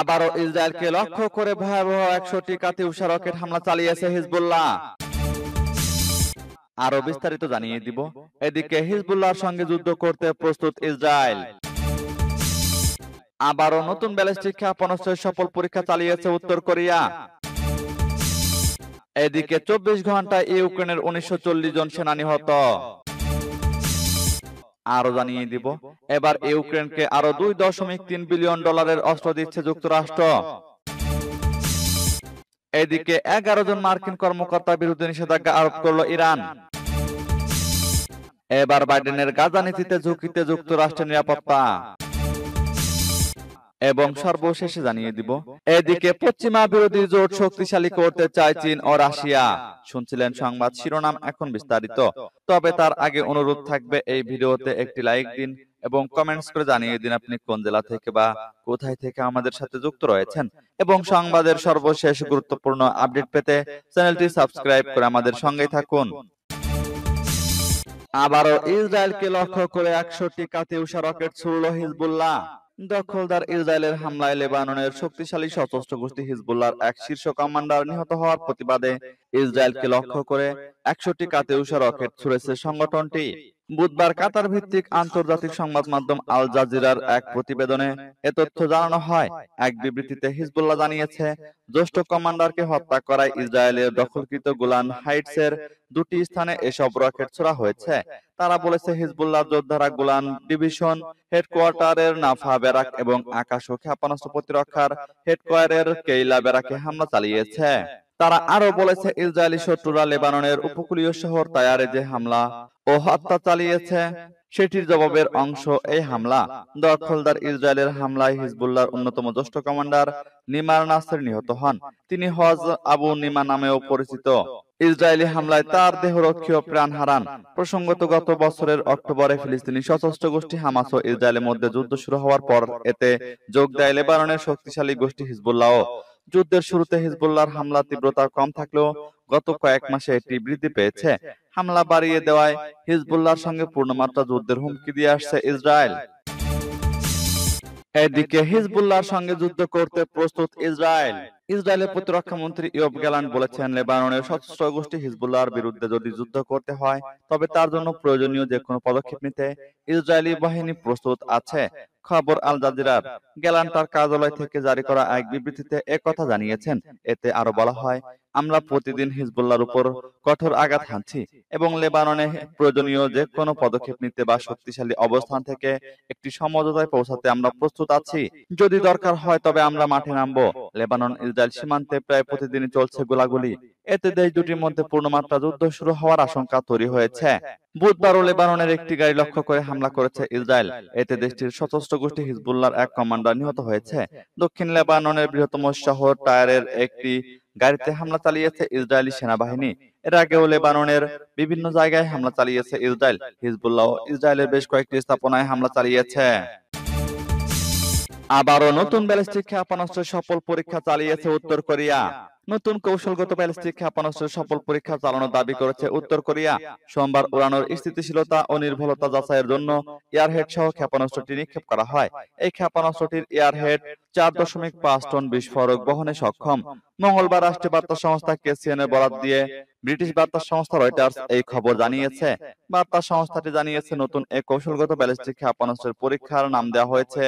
আবারও ইসরায়েলকে লক্ষ্য করে ভয়াবহ একশোটি কাতিউষা রকেট হামলা চালিয়েছে হিজবুল্লাহ আরো বিস্তারিত জানিয়ে দিব এদিকে হিজবুল্লাহর সঙ্গে যুদ্ধ করতে প্রস্তুত ইসরায়েল আবারও নতুন ব্যালিস্টিক ক্ষেপণাস্ত্রের সফল পরীক্ষা চালিয়েছে উত্তর কোরিয়া এদিকে চব্বিশ ঘন্টায় ইউক্রেনের উনিশশো জন সেনা নিহত আরো জানিয়ে দিব এবার ইউক্রেনকে আরো দুই দশমিক তিন বিলিয়ন ডলারের অস্ত্র দিচ্ছে যুক্তরাষ্ট্র এদিকে এগারো জন মার্কিন কর্মকর্তার বিরুদ্ধে নিষেধাজ্ঞা আরোপ করল ইরান এবার বাইডেনের গাজা নীতিতে ঝুঁকিতে যুক্তরাষ্ট্রের নিরাপত্তা এবং সর্বশেষে জানিয়ে দিব এদিকে পশ্চিমা বিরোধী জোট শক্তিশালী করতে চায় চীন ও রাশিয়া শুনছিলেন সংবাদ শিরোনাম এখন বিস্তারিত তবে তার আগে অনুরোধ থাকবে এই ভিডিওতে একটি লাইক দিন এবং কমেন্টস করে জানিয়ে দিন আপনি কোন জেলা থেকে বা কোথায় থেকে আমাদের সাথে যুক্ত রয়েছেন এবং সংবাদের সর্বশেষ গুরুত্বপূর্ণ আপডেট পেতে চ্যানেলটি সাবস্ক্রাইব করে আমাদের সঙ্গে থাকুন আবারও ইসরায়েলকে লক্ষ্য করে একশোটি কাতিউষা রকেট ছুড়ল হিজবুল্লাহ দখলদার ইসরায়েলের হামলায় লেবাননের শক্তিশালী সশস্ত্র গোষ্ঠী হিজবুল্লাহর এক শীর্ষ কমান্ডার নিহত হওয়ার প্রতিবাদে ইসরায়েলকে লক্ষ্য করে একশোটি কাতেউষা রকেট ছুড়েছে সংগঠনটি বুধবার কাতার ভিত্তিক আন্তর্জাতিক সংবাদ মাধ্যম আল জাজিরার এক প্রতিবেদনে এ তথ্য জানানো হয় এক বিবৃতিতে হিজবুল্লাহ জানিয়েছে জ্যেষ্ঠ কমান্ডারকে হত্যা করায় ইসরায়েলের দখলকৃত গোলান হাইটসের দুটি স্থানে এসব রকেট ছোড়া হয়েছে তারা বলেছে হিজবুল্লাহ যোদ্ধারা গোলান ডিভিশন হেডকোয়ার্টারের নাফা ব্যারাক এবং আকাশ ও ক্ষেপণাস্ত্র প্রতিরক্ষার হেডকোয়ারের কেইলা ব্যারাকে হামলা চালিয়েছে তারা আরো বলেছে ইসরায়েলি শত্রুরা লেবাননের উপকূলীয় শহর তায়ারে যে হামলা ও হত্যা চালিয়েছে সেটির জবাবের অংশ এই হামলা দখলদার ইসরায়েলের হামলায় হিজবুল্লাহর অন্যতম জ্যেষ্ঠ কমান্ডার নিমার নাসের নিহত হন তিনি হজ আবু নিমা নামেও পরিচিত ইসরায়েলি হামলায় তার দেহরক্ষীয় প্রাণ হারান প্রসঙ্গত গত বছরের অক্টোবরে ফিলিস্তিনি সশস্ত্র গোষ্ঠী হামাস ও ইসরায়েলের মধ্যে যুদ্ধ শুরু হওয়ার পর এতে যোগ দেয় লেবাননের শক্তিশালী গোষ্ঠী হিজবুল্লাহ যুদ্ধের শুরুতে হিজবুল্লাহর হামলা তীব্রতা কম থাকলেও গত কয়েক মাসে এটি বৃদ্ধি পেয়েছে হামলা বাড়িয়ে দেওয়ায় হিজবুল্লাহর সঙ্গে পূর্ণমাত্রা যুদ্ধের হুমকি দিয়ে আসছে ইসরায়েল এদিকে হিজবুল্লাহর সঙ্গে যুদ্ধ করতে প্রস্তুত ইসরায়েল ইসরায়েলের প্রতিরক্ষা মন্ত্রী ইয়ব গ্যালান বলেছেন লেবাননের সশস্ত্র গোষ্ঠী হিজবুল্লাহর বিরুদ্ধে যদি যুদ্ধ করতে হয় তবে তার জন্য প্রয়োজনীয় যে কোনো পদক্ষেপ নিতে ইসরায়েলি বাহিনী প্রস্তুত আছে খবর আল জাজিরার গেলান তার কার্যালয় থেকে জারি করা এক বিবৃতিতে কথা জানিয়েছেন এতে আরো বলা হয় আমরা প্রতিদিন হিজবুল্লাহর উপর কঠোর আঘাত হানছি এবং লেবাননে প্রয়োজনীয় যে কোনো পদক্ষেপ নিতে বা শক্তিশালী অবস্থান থেকে একটি সমঝোতায় পৌঁছাতে আমরা প্রস্তুত আছি যদি দরকার হয় তবে আমরা মাঠে নামব লেবানন ইসরায়েল সীমান্তে প্রায় প্রতিদিনই চলছে গোলাগুলি এতে দেশ দুটির মধ্যে পূর্ণমাত্রা যুদ্ধ শুরু হওয়ার আশঙ্কা তৈরি হয়েছে বুধবারও লেবাননের একটি গাড়ি লক্ষ্য করে হামলা করেছে ইসরায়েল এতে দেশটির সশস্ত্র গোষ্ঠী হিজবুল্লাহর এক কমান্ডার নিহত হয়েছে দক্ষিণ লেবাননের বৃহত্তম শহর টায়ারের একটি গাড়িতে হামলা চালিয়েছে ইসরায়েলি সেনাবাহিনী এর আগেও লেবাননের বিভিন্ন জায়গায় হামলা চালিয়েছে ইসরায়েল হিজবুল্লাহ ইসরায়েলের বেশ কয়েকটি স্থাপনায় হামলা চালিয়েছে আবারও নতুন ব্যালিস্টিক ক্ষেপণাস্ত্র সফল পরীক্ষা চালিয়েছে উত্তর কোরিয়া নতুন কৌশলগত ব্যালিস্টিক ক্ষেপণাস্ত্র সফল পরীক্ষা চালানোর দাবি করেছে উত্তর কোরিয়া সোমবার উড়ানোর স্থিতিশীলতা ও নির্ভুলতা যাচাইয়ের জন্য এয়ারহেড সহ ক্ষেপণাস্ত্রটি নিক্ষেপ করা হয় এই ক্ষেপণাস্ত্রটির এয়ারহেড চার দশমিক পাঁচ টন বিস্ফোরক বহনে সক্ষম মঙ্গলবার রাষ্ট্রীয় বার্তা সংস্থা কেসিএন এর বরাদ দিয়ে ব্রিটিশ বার্তা সংস্থা রয়টার্স এই খবর জানিয়েছে বার্তা সংস্থাটি জানিয়েছে নতুন এই কৌশলগত ব্যালিস্টিক ক্ষেপণাস্ত্রের পরীক্ষার নাম দেওয়া হয়েছে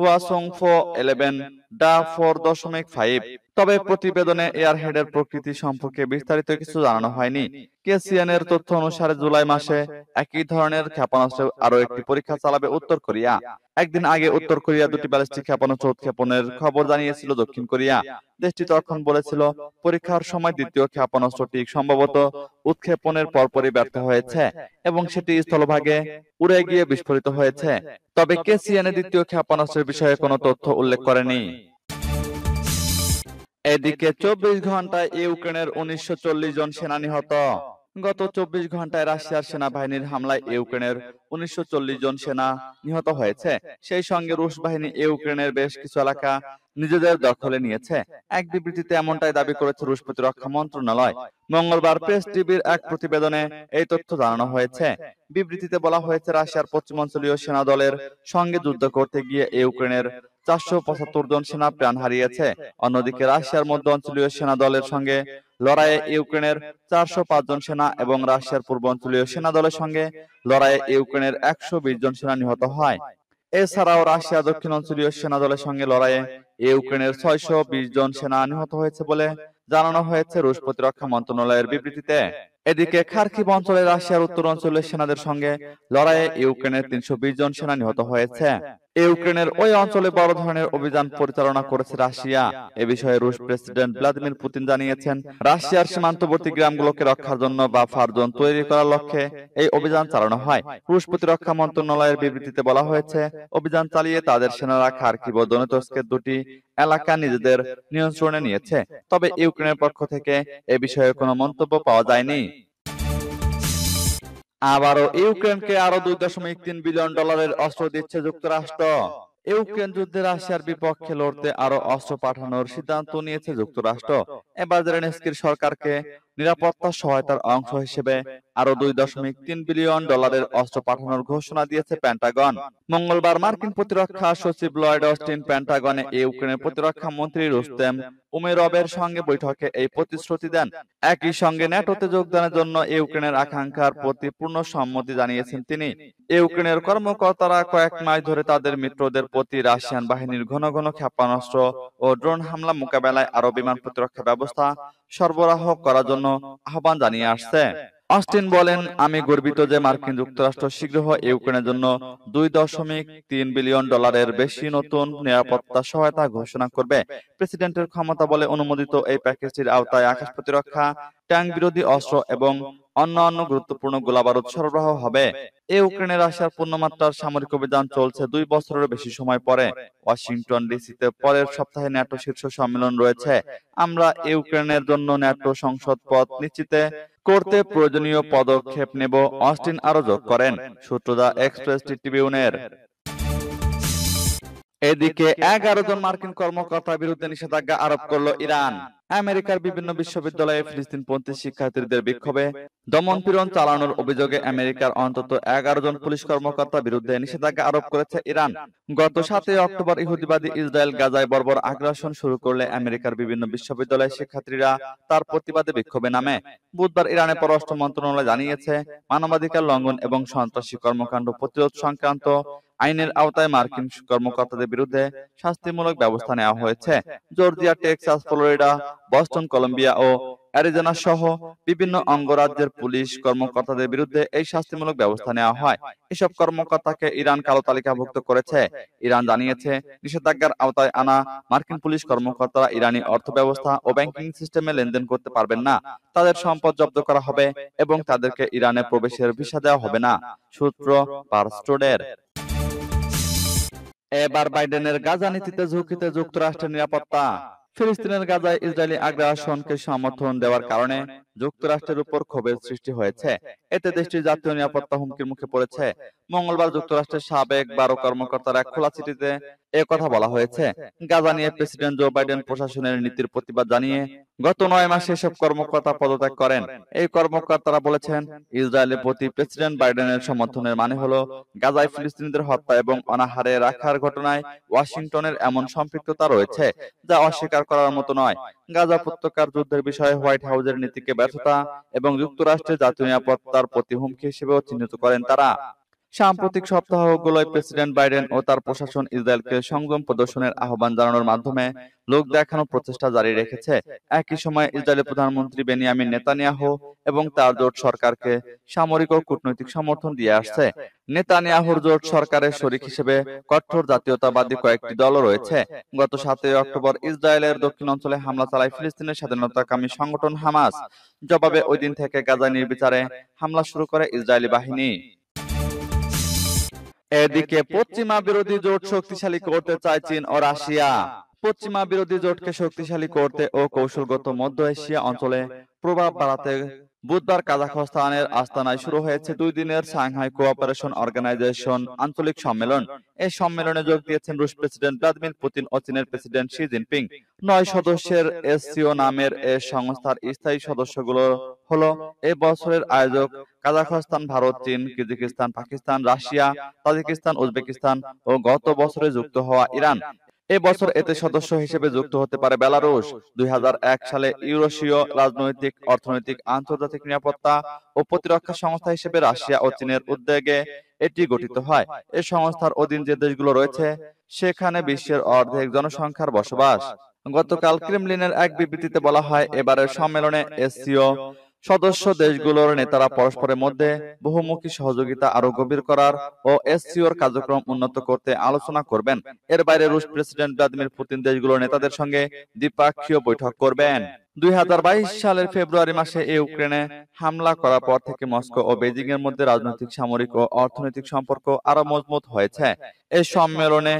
Hua Song 411 ডা ফোর দশমিক ফাইভ তবে প্রতিবেদনে এয়ারহেডের প্রকৃতি সম্পর্কে বিস্তারিত কিছু জানানো হয়নি কেসিয়ান এর তথ্য অনুসারে জুলাই মাসে একই ধরনের ক্ষেপণাস্ত্রের আরো একটি পরীক্ষা চালাবে উত্তর কোরিয়া একদিন আগে উত্তর কোরিয়া দুটি ব্যালিস্টিক ক্ষেপণাস্ত্র উৎক্ষেপণের খবর জানিয়েছিল দক্ষিণ কোরিয়া দেশটি তখন বলেছিল পরীক্ষার সময় দ্বিতীয় ক্ষেপণাস্ত্রটি সম্ভবত উৎক্ষেপণের পরপরই ব্যর্থ হয়েছে এবং সেটি স্থলভাগে উড়ে গিয়ে বিস্ফোরিত হয়েছে তবে কেসিয়ানে দ্বিতীয় ক্ষেপণাস্ত্রের বিষয়ে কোনো তথ্য উল্লেখ করেনি এদিকে চব্বিশ ঘন্টায় ইউক্রেনের উনিশশো জন সেনা নিহত গত চব্বিশ ঘন্টায় রাশিয়ার সেনাবাহিনীর হামলায় ইউক্রেনের উনিশশো জন সেনা নিহত হয়েছে সেই সঙ্গে রুশ বাহিনী ইউক্রেনের বেশ কিছু এলাকা নিজেদের দখলে নিয়েছে এক বিবৃতিতে এমনটাই দাবি করেছে রুশ প্রতিরক্ষা মন্ত্রণালয় মঙ্গলবার প্রেস টিভির এক প্রতিবেদনে এই তথ্য জানানো হয়েছে বিবৃতিতে বলা হয়েছে রাশিয়ার পশ্চিমাঞ্চলীয় সেনা দলের সঙ্গে যুদ্ধ করতে গিয়ে ইউক্রেনের চারশো পঁচাত্তর জন সেনা প্রাণ হারিয়েছে অন্যদিকে রাশিয়ার মধ্য অঞ্চলীয় সেনা দলের সঙ্গে লড়াইয়ে ইউক্রেনের চারশো পাঁচ জন সেনা এবং রাশিয়ার পূর্ব অঞ্চলীয় সেনা দলের সঙ্গে লড়াইয়ে ইউক্রেনের একশো বিশ জন সেনা নিহত হয় এছাড়াও রাশিয়া দক্ষিণ অঞ্চলীয় সেনা দলের সঙ্গে লড়াইয়ে ইউক্রেনের ছয়শ বিশ জন সেনা নিহত হয়েছে বলে জানানো হয়েছে রুশ প্রতিরক্ষা মন্ত্রণালয়ের বিবৃতিতে এদিকে খার্কিব অঞ্চলে রাশিয়ার উত্তর অঞ্চলের সেনাদের সঙ্গে লড়াইয়ে ইউক্রেনের তিনশো জন সেনা নিহত হয়েছে ইউক্রেনের ওই অঞ্চলে বড় ধরনের অভিযান পরিচালনা করেছে রাশিয়া এ বিষয়ে রুশ প্রেসিডেন্ট ভ্লাদিমির পুতিন জানিয়েছেন রাশিয়ার সীমান্তবর্তী গ্রামগুলোকে রক্ষার জন্য বা ফারজন তৈরি করার লক্ষ্যে এই অভিযান চালানো হয় রুশ প্রতিরক্ষা মন্ত্রণালয়ের বিবৃতিতে বলা হয়েছে অভিযান চালিয়ে তাদের সেনারা খার্কিব ও দনেতস্কের দুটি এলাকা নিজেদের নিয়ন্ত্রণে নিয়েছে তবে ইউক্রেনের পক্ষ থেকে এ বিষয়ে কোনো মন্তব্য পাওয়া যায়নি আবারও ইউক্রেনকে আরো দুই দশমিক তিন বিলিয়ন ডলারের অস্ত্র দিচ্ছে যুক্তরাষ্ট্র ইউক্রেন যুদ্ধে রাশিয়ার বিপক্ষে লড়তে আরো অস্ত্র পাঠানোর সিদ্ধান্ত নিয়েছে যুক্তরাষ্ট্র এবার জেলেনস্কির সরকারকে নিরাপত্তা সহায়তার অংশ হিসেবে আরো দুই দশমিক তিন বিলিয়ন ডলারের অস্ত্র পাঠানোর ঘোষণা দিয়েছে প্যান্টাগন মঙ্গলবার মার্কিন প্রতিরক্ষা সচিব লয়েড অস্টিন প্যান্টাগনে ইউক্রেনের প্রতিরক্ষা মন্ত্রী রুস্তেম উমেরবের সঙ্গে বৈঠকে এই প্রতিশ্রুতি দেন একই সঙ্গে ন্যাটোতে যোগদানের জন্য ইউক্রেনের আকাঙ্ক্ষার প্রতি পূর্ণ সম্মতি জানিয়েছেন তিনি ইউক্রেনের কর্মকর্তারা কয়েক মাস ধরে তাদের মিত্রদের প্রতি রাশিয়ান বাহিনীর ঘন ঘন ক্ষেপণাস্ত্র ও ড্রোন হামলা মোকাবেলায় আরো বিমান প্রতিরক্ষা ব্যবস্থা সরবরাহ করার জন্য আহ্বান জানিয়ে আসছে অস্টিন বলেন আমি গর্বিত যে মার্কিন যুক্তরাষ্ট্র শীঘ্র ইউক্রেনের জন্য দুই দশমিক তিন বিলিয়ন ডলারের বেশি নতুন নিরাপত্তা সহায়তা ঘোষণা করবে প্রেসিডেন্টের ক্ষমতা বলে অনুমোদিত এই প্যাকেজটির আওতায় আকাশ প্রতিরক্ষা ট্যাঙ্ক বিরোধী অস্ত্র এবং অন্যান্য গুরুত্বপূর্ণ গোলাবারুদ সরবরাহ হবে এ ইউক্রেনে রাশিয়ার পূর্ণমাত্রার সামরিক অভিযান চলছে দুই বছরের বেশি সময় পরে ওয়াশিংটন ডিসিতে পরের সপ্তাহে ন্যাটো শীর্ষ সম্মেলন রয়েছে আমরা ইউক্রেনের জন্য ন্যাটো সংসদ পথ নিশ্চিত করতে প্রয়োজনীয় পদক্ষেপ নেব অস্টিন আরো যোগ করেন সূত্রদা এক্সপ্রেস ট্রিবিউনের এদিকে এগারো জন মার্কিন কর্মকর্তার বিরুদ্ধে নিষেধাজ্ঞা আরোপ করলো ইরান আমেরিকার বিভিন্ন বিশ্ববিদ্যালয়ে ফিলিস্তিন পন্থী শিক্ষার্থীদের বিক্ষোভে দমনপীড়ন চালানোর অভিযোগে আমেরিকার অন্তত এগারো জন পুলিশ কর্মকর্তার বিরুদ্ধে নিষেধাজ্ঞা আরোপ করেছে ইরান গত সাতই অক্টোবর ইহুদিবাদী ইসরায়েল গাজায় বর্বর আগ্রাসন শুরু করলে আমেরিকার বিভিন্ন বিশ্ববিদ্যালয়ের শিক্ষার্থীরা তার প্রতিবাদে বিক্ষোভে নামে বুধবার ইরানের পররাষ্ট্র মন্ত্রণালয় জানিয়েছে মানবাধিকার লঙ্ঘন এবং সন্ত্রাসী কর্মকাণ্ড প্রতিরোধ সংক্রান্ত আইনের আওতায় মার্কিন কর্মকর্তাদের বিরুদ্ধে শাস্তিমূলক ব্যবস্থা নেওয়া হয়েছে Georgia Texas Florida Boston Columbia ও অ্যারিজোনা সহ বিভিন্ন অঙ্গরাজ্যের পুলিশ কর্মকর্তাদের বিরুদ্ধে এই শাস্তিমূলক ব্যবস্থা নেওয়া হয় এসব কর্মকর্তাকে ইরান কালো তালিকাভুক্ত করেছে ইরান জানিয়েছে নিষেধাজ্ঞার আওতায় আনা মার্কিন পুলিশ কর্মকর্তারা ইরানি অর্থ ব্যবস্থা ও ব্যাংকিং সিস্টেমে লেনদেন করতে পারবেন না তাদের সম্পদ জব্দ করা হবে এবং তাদেরকে ইরানে প্রবেশের ভিসা দেওয়া হবে না সূত্র পারস্টোডের এবার বাইডেনের গাজা নীতিতে ঝুঁকিতে যুক্তরাষ্ট্রের নিরাপত্তা ফিলিস্তিনের গাজায় ইসরায়েলি আগ্রাসনকে সমর্থন দেওয়ার কারণে যুক্তরাষ্ট্রের উপর ক্ষোভের সৃষ্টি হয়েছে এতে দেশটির জাতীয় নিরাপত্তা হুমকির মুখে পড়েছে মঙ্গলবার যুক্তরাষ্ট্রের সাবেক বারো কর্মকর্তার এক খোলা চিঠিতে কথা বলা হয়েছে গাজা নিয়ে প্রেসিডেন্ট জো বাইডেন প্রশাসনের নীতির প্রতিবাদ জানিয়ে গত নয় মাসে এসব কর্মকর্তা পদত্যাগ করেন এই কর্মকর্তারা বলেছেন ইসরায়েলের প্রতি প্রেসিডেন্ট বাইডেনের সমর্থনের মানে হলো গাজায় ফিলিস্তিনিদের হত্যা এবং অনাহারে রাখার ঘটনায় ওয়াশিংটনের এমন সম্পৃক্ততা রয়েছে যা অস্বীকার করার মতো নয় গাজা উপত্যকার যুদ্ধের বিষয়ে হোয়াইট হাউসের নীতিকে ব্যর্থতা এবং যুক্তরাষ্ট্রের জাতীয় নিরাপত্তার প্রতি হুমকি হিসেবেও চিহ্নিত করেন তারা সাম্প্রতিক সপ্তাহগুলোয় প্রেসিডেন্ট বাইডেন ও তার প্রশাসন ইসরায়েলকে সংযম প্রদর্শনের আহ্বান জানানোর মাধ্যমে লোক দেখানো প্রচেষ্টা জারি রেখেছে একই সময়ে ইসরায়েলের প্রধানমন্ত্রী বেনিয়ামিন নেতানিয়াহু এবং তার জোট সরকারকে সামরিক ও কূটনৈতিক সমর্থন দিয়ে আসছে নেতানিয়াহুর জোট সরকারের শরিক হিসেবে কঠোর জাতীয়তাবাদী কয়েকটি দলও রয়েছে গত সাতই অক্টোবর ইসরায়েলের দক্ষিণ অঞ্চলে হামলা চালায় ফিলিস্তিনের স্বাধীনতাকামী সংগঠন হামাস জবাবে ওই দিন থেকে গাজা নির্বিচারে হামলা শুরু করে ইসরায়েলি বাহিনী এদিকে পশ্চিমা বিরোধী জোট শক্তিশালী করতে চায় চীন ও রাশিয়া পশ্চিমা বিরোধী জোটকে শক্তিশালী করতে ও কৌশলগত মধ্য এশিয়া অঞ্চলে প্রভাব বাড়াতে বুধবার কাজাখস্তানের আস্তানায় শুরু হয়েছে দুই দিনের সাংহাই কোঅপারেশন অর্গানাইজেশন আঞ্চলিক সম্মেলন এই সম্মেলনে যোগ দিয়েছেন রুশ প্রেসিডেন্ট ভ্লাদিমির পুতিন ও চীনের প্রেসিডেন্ট শি জিনপিং নয় সদস্যের এসসিও নামের এ সংস্থার স্থায়ী সদস্যগুলো হলো এ বছরের আয়োজক কাজাখস্তান ভারত চীন Kyrgyzstan Pakistan Russia Tajikistan Uzbekistan ও গত বছরে যুক্ত হওয়া ইরান এ বছর এতে সদস্য হিসেবে যুক্ত হতে পারে বেলারুশ দুই সালে ইউরোশীয় রাজনৈতিক অর্থনৈতিক আন্তর্জাতিক নিরাপত্তা ও প্রতিরক্ষা সংস্থা হিসেবে রাশিয়া ও চীনের উদ্যোগে এটি গঠিত হয় এ সংস্থার অধীন যে দেশগুলো রয়েছে সেখানে বিশ্বের অর্ধেক জনসংখ্যার বসবাস গতকাল ক্রিমলিনের এক বিবৃতিতে বলা হয় এবারের সম্মেলনে এসসিও সদস্য দেশগুলোর নেতারা পরস্পরের মধ্যে বহুমুখী সহযোগিতা আরো গভীর করার ও এসসিওর কার্যক্রম উন্নত করতে আলোচনা করবেন এর বাইরে রুশ প্রেসিডেন্ট ভ্লাদিমির পুতিন দেশগুলোর নেতাদের সঙ্গে দ্বিপাক্ষীয় বৈঠক করবেন দুই সালের ফেব্রুয়ারি মাসে ইউক্রেনে হামলা করার পর থেকে মস্কো ও বেজিং এর মধ্যে রাজনৈতিক সামরিক ও অর্থনৈতিক সম্পর্ক আরো মজবুত হয়েছে এই সম্মেলনে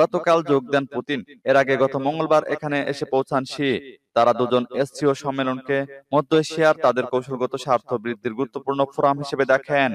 গতকাল যোগ দেন পুতিন এর আগে গত মঙ্গলবার এখানে এসে পৌঁছান শি তারা দুজন এসসিও সম্মেলনকে মধ্য এশিয়ার তাদের কৌশলগত স্বার্থ বৃদ্ধির গুরুত্বপূর্ণ ফোরাম হিসেবে দেখেন